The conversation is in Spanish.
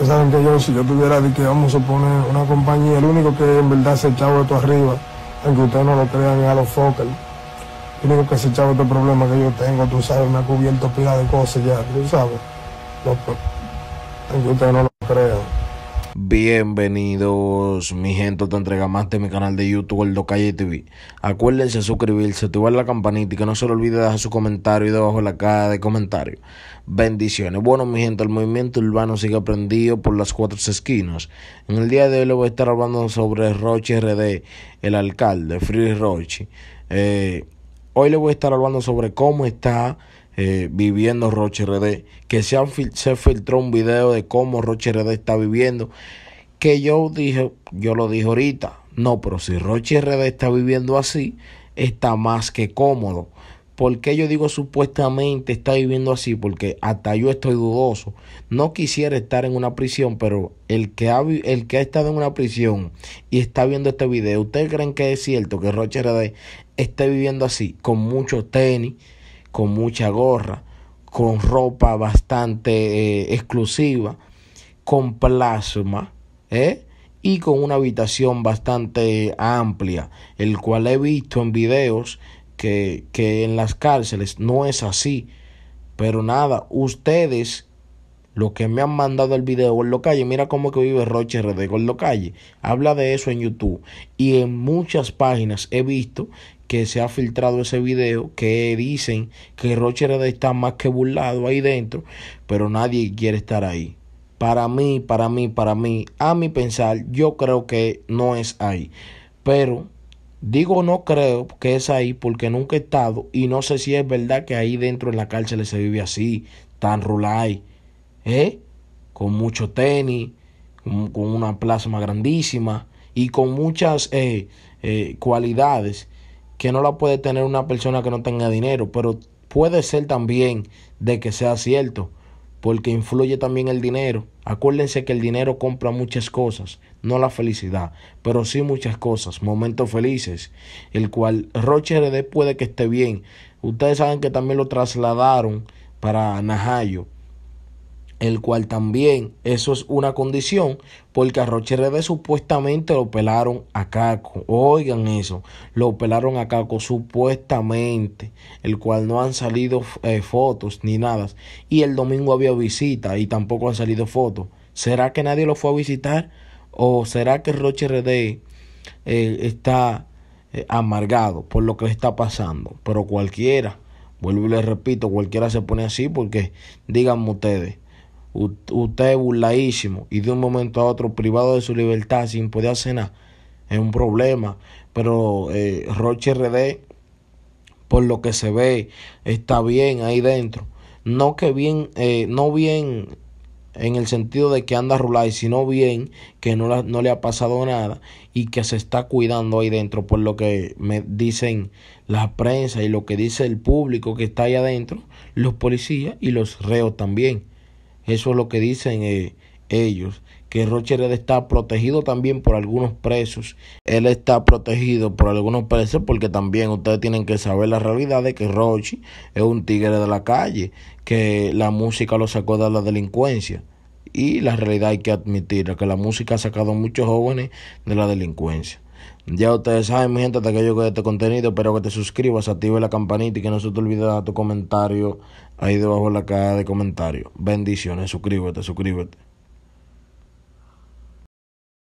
Ustedes saben que yo, si yo tuviera, de que vamos a poner una compañía, el único que en verdad se echaba esto arriba, aunque ustedes no lo crean, es a los Focal El único que se echaba este problema que yo tengo, tú sabes, me ha cubierto pila de cosas ya, tú sabes. No, aunque ustedes no lo crean. Bienvenidos, mi gente, te entrega más de mi canal de YouTube, El Calle TV. Acuérdense suscribirse, activar la campanita y que no se le olvide dejar su comentario y debajo de la caja de comentarios. Bendiciones. Bueno, mi gente, el movimiento urbano sigue aprendido por las cuatro esquinas. En el día de hoy le voy a estar hablando sobre Roche RD, el alcalde, Free Roche. Eh, hoy le voy a estar hablando sobre cómo está eh, viviendo Roche RD, que se, se filtró un video de cómo Roche RD está viviendo, que yo dije, yo lo dije ahorita, no, pero si Roche RD está viviendo así, está más que cómodo. porque yo digo supuestamente está viviendo así? Porque hasta yo estoy dudoso. No quisiera estar en una prisión, pero el que ha, el que ha estado en una prisión y está viendo este video, ¿ustedes creen que es cierto que Roche RD esté viviendo así, con mucho tenis? con mucha gorra, con ropa bastante eh, exclusiva, con plasma, ¿eh? y con una habitación bastante amplia, el cual he visto en videos que, en las cárceles no es así. Pero nada, ustedes, lo que me han mandado el video Gordo Calle, mira cómo que vive Roche de Gordo Calle, habla de eso en YouTube. Y en muchas páginas he visto que se ha filtrado ese video, que dicen que Rocher está más que burlado ahí dentro, pero nadie quiere estar ahí. Para mí, para mí, para mí, a mi pensar, yo creo que no es ahí. Pero digo no creo que es ahí porque nunca he estado y no sé si es verdad que ahí dentro en la cárcel se vive así, tan rulay, ¿eh? Con mucho tenis, con, una plasma grandísima y con muchas eh, eh, cualidades que no la puede tener una persona que no tenga dinero, pero puede ser también de que sea cierto, porque influye también el dinero. Acuérdense que el dinero compra muchas cosas, no la felicidad, pero sí muchas cosas, momentos felices, el cual Roche RD puede que esté bien. Ustedes saben que también lo trasladaron para Najayo el cual también eso es una condición, porque a Roche RD supuestamente lo pelaron a Caco. Oigan eso, lo pelaron a Caco supuestamente, el cual no han salido eh, fotos ni nada. Y el domingo había visita y tampoco han salido fotos. ¿Será que nadie lo fue a visitar? ¿O será que Roche RD eh, está eh, amargado por lo que le está pasando? Pero cualquiera, vuelvo y les repito, cualquiera se pone así porque díganme ustedes usted burladísimo y de un momento a otro privado de su libertad sin poder hacer nada, es un problema. Pero eh, Roche RD, por lo que se ve, está bien ahí dentro. No que bien, eh, no bien en el sentido de que anda rulay, sino bien que no, no le ha pasado nada y que se está cuidando ahí dentro, por lo que me dicen la prensa y lo que dice el público que está ahí adentro, los policías y los reos también. Eso es lo que dicen eh, ellos, que Rocher está protegido también por algunos presos. Él está protegido por algunos presos porque también ustedes tienen que saber la realidad de que Roche es un tigre de la calle, que la música lo sacó de la delincuencia. Y la realidad hay que admitir, que la música ha sacado a muchos jóvenes de la delincuencia. Ya ustedes saben, mi gente, hasta que yo este contenido, pero que te suscribas, active la campanita y que no se te olvide dar tu comentario ahí debajo en la caja de comentarios. Bendiciones, suscríbete, suscríbete.